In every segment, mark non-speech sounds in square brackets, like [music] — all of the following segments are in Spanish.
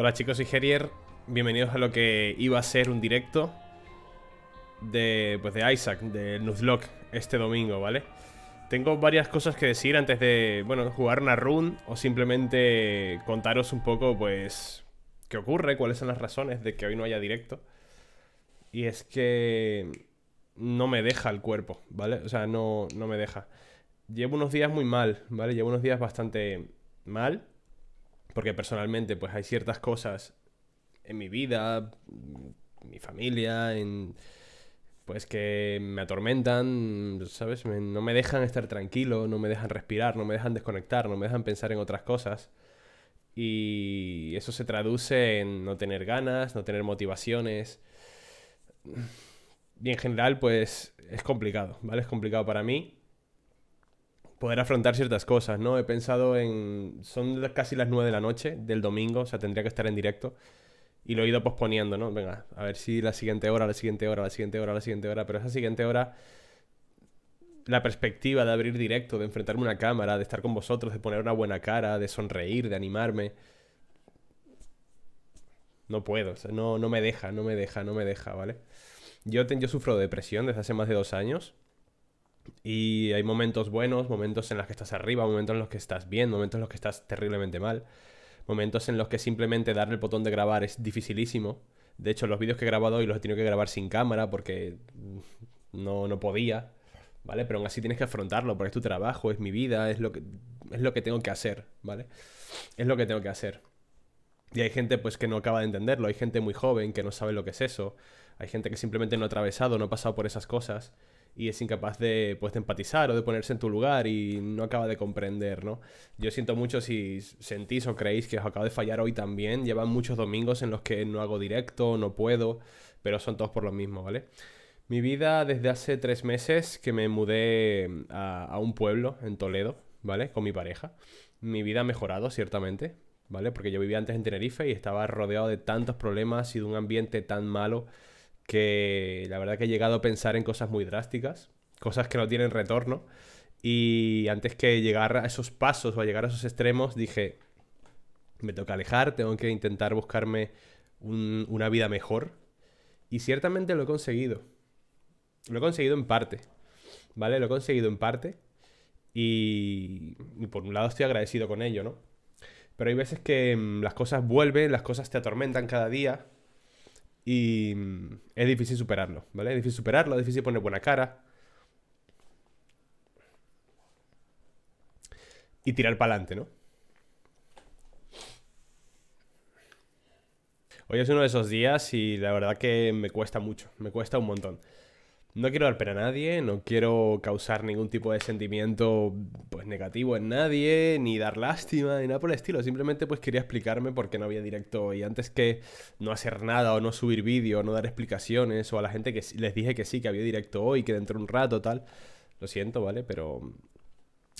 Hola chicos, y Gerier. Bienvenidos a lo que iba a ser un directo de, pues de Isaac, de Nuzlocke, este domingo, ¿vale? Tengo varias cosas que decir antes de, bueno, jugar una run o simplemente contaros un poco, pues, qué ocurre, cuáles son las razones de que hoy no haya directo. Y es que no me deja el cuerpo, ¿vale? O sea, no, no me deja. Llevo unos días muy mal, ¿vale? Llevo unos días bastante mal. Porque personalmente, pues hay ciertas cosas en mi vida, en mi familia, en pues que me atormentan, ¿sabes? no me dejan estar tranquilo, no me dejan respirar, no me dejan desconectar, no me dejan pensar en otras cosas. Y eso se traduce en no tener ganas, no tener motivaciones. Y en general, pues es complicado, ¿vale? Es complicado para mí poder afrontar ciertas cosas, ¿no? He pensado en... Son casi las 9 de la noche del domingo, o sea, tendría que estar en directo. Y lo he ido posponiendo, ¿no? Venga, a ver si la siguiente hora, la siguiente hora, la siguiente hora, la siguiente hora. Pero esa siguiente hora, la perspectiva de abrir directo, de enfrentarme a una cámara, de estar con vosotros, de poner una buena cara, de sonreír, de animarme. No puedo, o sea, no, no me deja, no me deja, no me deja, ¿vale? Yo, yo sufro de depresión desde hace más de dos años y hay momentos buenos, momentos en los que estás arriba, momentos en los que estás bien, momentos en los que estás terriblemente mal, momentos en los que simplemente darle el botón de grabar es dificilísimo. De hecho, los vídeos que he grabado hoy los he tenido que grabar sin cámara porque mm, no, no podía, ¿vale? Pero aún así tienes que afrontarlo porque es tu trabajo, es mi vida, es lo que, es lo que tengo que hacer, ¿vale? Es lo que tengo que hacer. Y hay gente pues que no acaba de entenderlo, hay gente muy joven que no sabe lo que es eso, hay gente que simplemente no ha atravesado, no ha pasado por esas cosas y es incapaz de, pues, empatizar o de ponerse en tu lugar y no acaba de comprender, ¿no? Yo siento mucho si sentís o creéis que os acabo de fallar hoy también. Llevan muchos domingos en los que no hago directo, no puedo, pero son todos por lo mismo, ¿vale? Mi vida desde hace tres meses que me mudé mm, a, a un pueblo en Toledo, ¿vale? Con mi pareja. Mi vida ha mejorado, ciertamente, ¿vale? Porque yo vivía antes en Tenerife y estaba rodeado de tantos problemas y de un ambiente tan malo que la verdad que he llegado a pensar en cosas muy drásticas, cosas que no tienen retorno. Y antes que llegar a esos pasos o a llegar a esos extremos, dije, me toca alejar, tengo que intentar buscarme una vida mejor. Y ciertamente lo he conseguido. Lo he conseguido en parte. ¿Vale? Lo he conseguido en parte. Y, por un lado estoy agradecido con ello, ¿no? Pero hay veces que mm, las cosas vuelven, las cosas te atormentan cada día, y mm, es difícil superarlo, ¿vale? Es difícil superarlo, es difícil poner buena cara. Y tirar para adelante, ¿no? Hoy es uno de esos días y la verdad que me cuesta mucho, me cuesta un montón. No quiero dar pena a nadie, no quiero causar ningún tipo de sentimiento pues negativo en nadie, ni dar lástima, ni nada por el estilo. Simplemente pues quería explicarme por qué no había directo hoy antes que no hacer nada o no subir vídeo, o no dar explicaciones o a la gente que les dije que sí, que había directo hoy, que dentro de un rato tal. Lo siento, ¿vale? Pero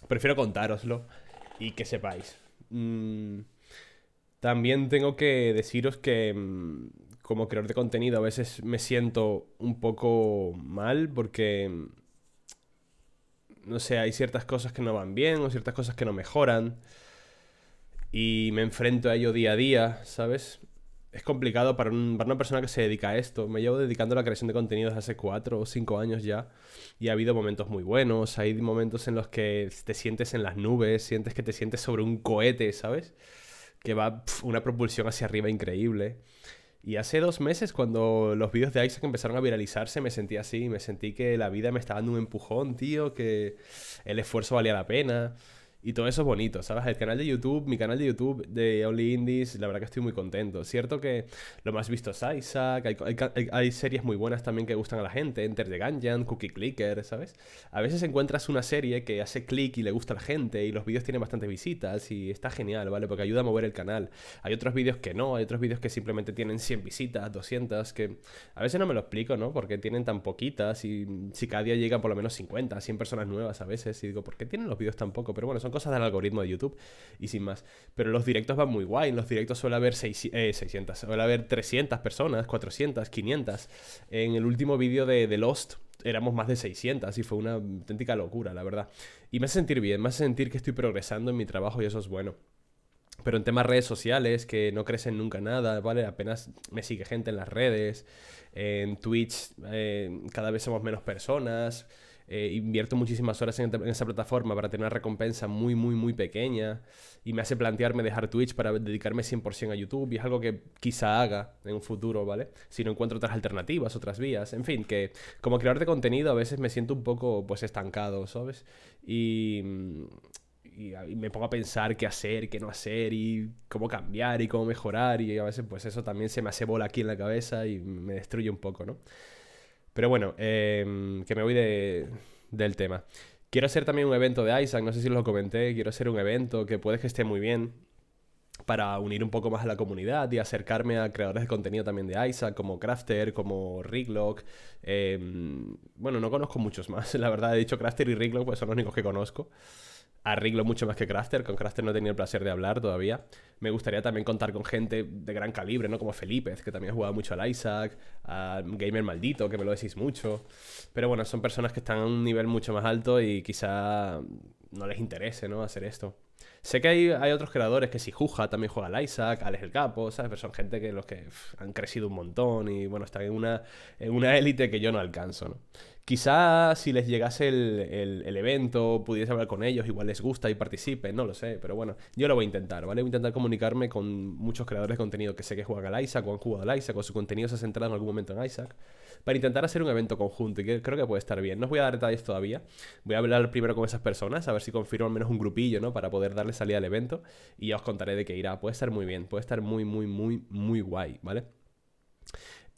prefiero contároslo y que sepáis. Mm, también tengo que deciros que mm, como creador de contenido a veces me siento un poco mal porque, no sé, hay ciertas cosas que no van bien o ciertas cosas que no mejoran y me enfrento a ello día a día, ¿sabes? Es complicado para, una persona que se dedica a esto. Me llevo dedicando a la creación de contenidos hace cuatro o cinco años ya y ha habido momentos muy buenos, hay momentos en los que te sientes en las nubes, sientes que te sientes sobre un cohete, ¿sabes? Que va una propulsión hacia arriba increíble. Y hace dos meses, cuando los vídeos de Isaac empezaron a viralizarse, me sentí así, me sentí que la vida me estaba dando un empujón, tío, que el esfuerzo valía la pena. Y todo eso es bonito, ¿sabes? El canal de YouTube, mi canal de YouTube de Only Indies, la verdad que estoy muy contento. Cierto que lo más visto es Isaac, hay, series muy buenas también que gustan a la gente, Enter the Gungeon, Cookie Clicker, ¿sabes? A veces encuentras una serie que hace clic y le gusta a la gente y los vídeos tienen bastantes visitas y está genial, ¿vale? Porque ayuda a mover el canal. Hay otros vídeos que no, hay otros vídeos que simplemente tienen 100 visitas, 200, que a veces no me lo explico, ¿no? Porque tienen tan poquitas y si cada día llegan por lo menos 50, 100 personas nuevas a veces y digo, ¿por qué tienen los vídeos tan poco? Pero bueno, son cosas del algoritmo de YouTube y sin más. Pero los directos van muy guay. En los directos suele haber 600, eh, suele haber 300 personas, 400, 500. En el último vídeo de, Lost éramos más de 600 y fue una auténtica locura, la verdad. Y me hace sentir bien, me hace sentir que estoy progresando en mi trabajo y eso es bueno. Pero en temas redes sociales, que no crecen nunca nada, ¿vale? Apenas me sigue gente en las redes, en Twitch eh, cada vez somos menos personas, eh, invierto muchísimas horas en, esa plataforma para tener una recompensa muy, muy, muy pequeña y me hace plantearme dejar Twitch para dedicarme 100% a YouTube y es algo que quizá haga en un futuro, ¿vale? Si no encuentro otras alternativas, otras vías, en fin, que como creador de contenido a veces me siento un poco pues estancado, ¿sabes? Y y, me pongo a pensar qué hacer, qué no hacer y cómo cambiar y cómo mejorar y a veces pues eso también se me hace bola aquí en la cabeza y me destruye un poco, ¿no? Pero bueno, em, que me voy del tema. Quiero hacer también un evento de Isaac, no sé si lo comenté, quiero hacer un evento que puede que esté muy bien para unir un poco más a la comunidad y acercarme a creadores de contenido también de Isaac, como Crafter, como Riglock. Em, bueno, no conozco muchos más, [laughs] la verdad. He dicho Crafter y Riglock, pues son los únicos que conozco arreglo mucho más que Crafter. Con Crafter no he tenido el placer de hablar todavía. Me gustaría también contar con gente de gran calibre, ¿no? Como Felipez que también ha jugado mucho al Isaac, a Gamer Maldito, que me lo decís mucho. Pero bueno, son personas que están a un nivel mucho más alto y quizá no les interese, ¿no? Hacer esto. Sé que hay, otros creadores que si Juja también juega al Isaac, Alex el Capo, ¿sabes? Pero son gente que los que han crecido un montón y bueno, están en una, en una élite que yo no alcanzo, ¿no? Quizás si les llegase el, evento, pudiese hablar con ellos, igual les gusta y participen, no lo sé, pero bueno, yo lo voy a intentar, ¿vale? Voy a intentar comunicarme con muchos creadores de contenido que sé que juegan al Isaac o han jugado al Isaac o su contenido se ha centrado en algún momento en Isaac, para intentar hacer un evento conjunto y que creo que puede estar bien. No os voy a dar detalles todavía, voy a hablar primero con esas personas, a ver si confirmo al menos un grupillo, ¿no? Para poder darle salida al evento y ya os contaré de qué irá. Puede estar muy bien, puede estar muy, muy, muy, muy guay, ¿vale?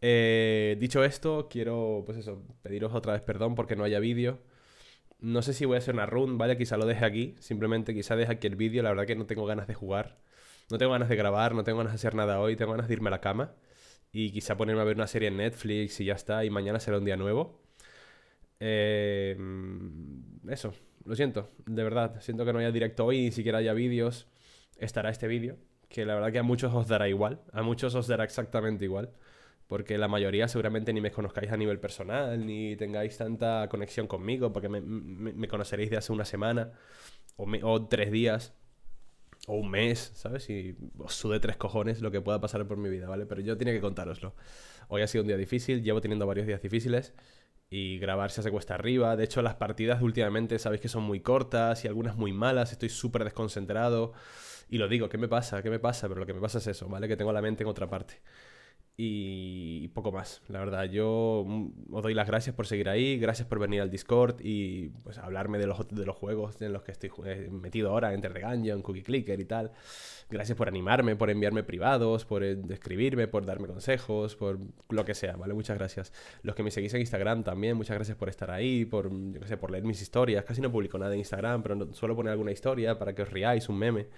Eh, dicho esto, quiero, pues eso, pediros otra vez perdón porque no haya vídeo. No sé si voy a hacer una run, ¿vale? Quizá lo deje aquí. Simplemente quizá deje aquí el vídeo. La verdad que no tengo ganas de jugar. No tengo ganas de grabar, no tengo ganas de hacer nada hoy. Tengo ganas de irme a la cama. Y quizá ponerme a ver una serie en Netflix y ya está. Y mañana será un día nuevo. Eh, eso, lo siento. De verdad, siento que no haya directo hoy, ni siquiera haya vídeos. Estará este vídeo. Que la verdad que a muchos os dará igual. A muchos os dará exactamente igual porque la mayoría seguramente ni me conozcáis a nivel personal, ni tengáis tanta conexión conmigo, porque me, conoceréis de hace una semana, o, tres días, o un mes, ¿sabes? Y os sude tres cojones lo que pueda pasar por mi vida, ¿vale? Pero yo tenía que contároslo. Hoy ha sido un día difícil, llevo teniendo varios días difíciles, y grabar se hace cuesta arriba. De hecho, las partidas últimamente sabéis que son muy cortas y algunas muy malas, estoy súper desconcentrado. Y lo digo, ¿qué me pasa? ¿Qué me pasa? Pero lo que me pasa es eso, ¿vale? Que tengo la mente en otra parte y poco más, la verdad. Yo mm, os doy las gracias por seguir ahí, gracias por venir al Discord y pues hablarme de los, de los juegos en los que estoy eh, metido ahora, entre the Gungeon, Cookie Clicker y tal. Gracias por animarme, por enviarme privados, por eh, escribirme, por darme consejos, por lo que sea, ¿vale? Muchas gracias. Los que me seguís en Instagram también, muchas gracias por estar ahí, por, yo sé, por leer mis historias. Casi no publico nada en Instagram, pero suelo poner alguna historia para que os riáis, un meme.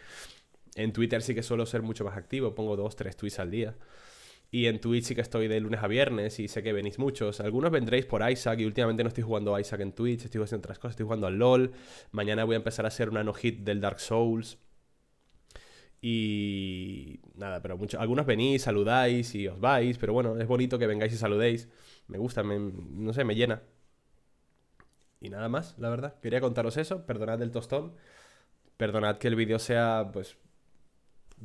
En Twitter sí que suelo ser mucho más activo, pongo dos, tres tweets al día. Y en Twitch sí que estoy de lunes a viernes y sé que venís muchos. Algunos vendréis por Isaac y últimamente no estoy jugando a Isaac en Twitch, estoy haciendo otras cosas, estoy jugando al LOL. Mañana voy a empezar a hacer una no-hit del Dark Souls. Y nada, pero muchos, algunos venís, saludáis y os vais, pero bueno, es bonito que vengáis y saludéis. Me gusta, no sé, me llena. Y nada más, la verdad. Quería contaros eso, perdonad el tostón. Perdonad que el vídeo sea, pues,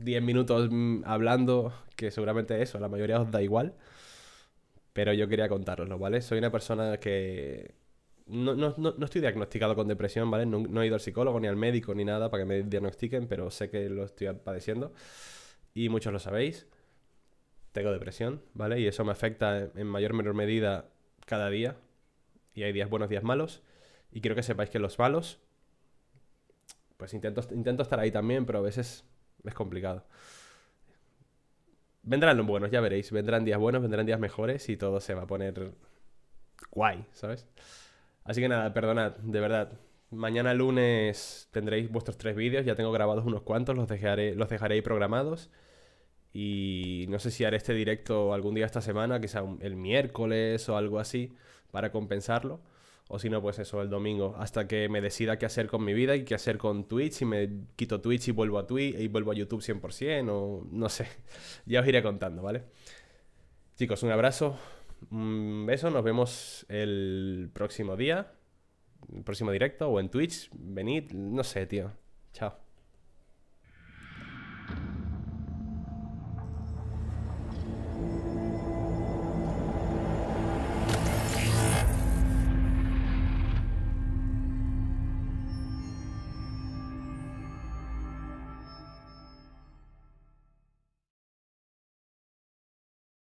10 minutos mm, hablando, que seguramente eso, la mayoría os da igual. Pero yo quería contároslo, ¿vale? Soy una persona que. No, estoy diagnosticado con depresión, ¿vale? No, he ido al psicólogo, ni al médico, ni nada para que me diagnostiquen, pero sé que lo estoy padeciendo. Y muchos lo sabéis. Tengo depresión, ¿vale? Y eso me afecta en mayor o menor medida cada día. Y hay días buenos, días malos. Y quiero que sepáis que los malos, pues intento, intento estar ahí también, pero a veces es complicado. Vendrán los buenos, ya veréis. Vendrán días buenos, vendrán días mejores y todo se va a poner guay, ¿sabes? Así que nada, perdonad, de verdad. Mañana lunes tendréis vuestros tres vídeos, ya tengo grabados unos cuantos, los dejaré, los programados. Y no sé si haré este directo algún día esta semana, quizá el miércoles o algo así, para compensarlo. O si no, pues eso, el domingo. Hasta que me decida qué hacer con mi vida y qué hacer con Twitch. Y me quito Twitch y vuelvo a Twitch y vuelvo a YouTube 100% o no sé. [laughs] Ya os iré contando, ¿vale? Chicos, un abrazo. Un beso. Nos vemos el próximo día. El próximo directo o en Twitch. Venid. No sé, tío. Chao.